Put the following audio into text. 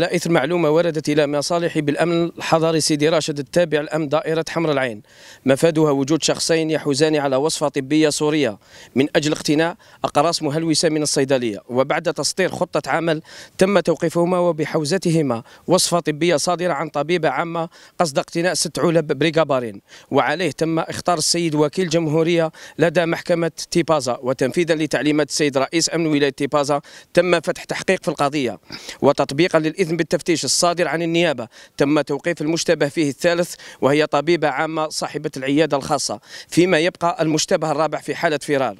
على إثر معلومة وردت إلى مصالحي بالأمن الحضري سيدي راشد التابع الأمن دائرة حمر العين مفادها وجود شخصين يحوزان على وصفة طبية سورية من أجل اقتناء أقراص مهلوسة من الصيدلية وبعد تسطير خطة عمل تم توقيفهما وبحوزتهما وصفة طبية صادرة عن طبيبة عامة قصد اقتناء ست علب بريغابارين وعليه تم اختار السيد وكيل جمهورية لدى محكمة تيبازا وتنفيذا لتعليمات السيد رئيس أمن ولاية تيبازا تم فتح تحقيق في القضية وتطبيقا للإذن الإثم بالتفتيش الصادر عن النيابة تم توقيف المشتبه فيه الثالث وهي طبيبة عامة صاحبة العيادة الخاصة فيما يبقى المشتبه الرابع في حالة فرار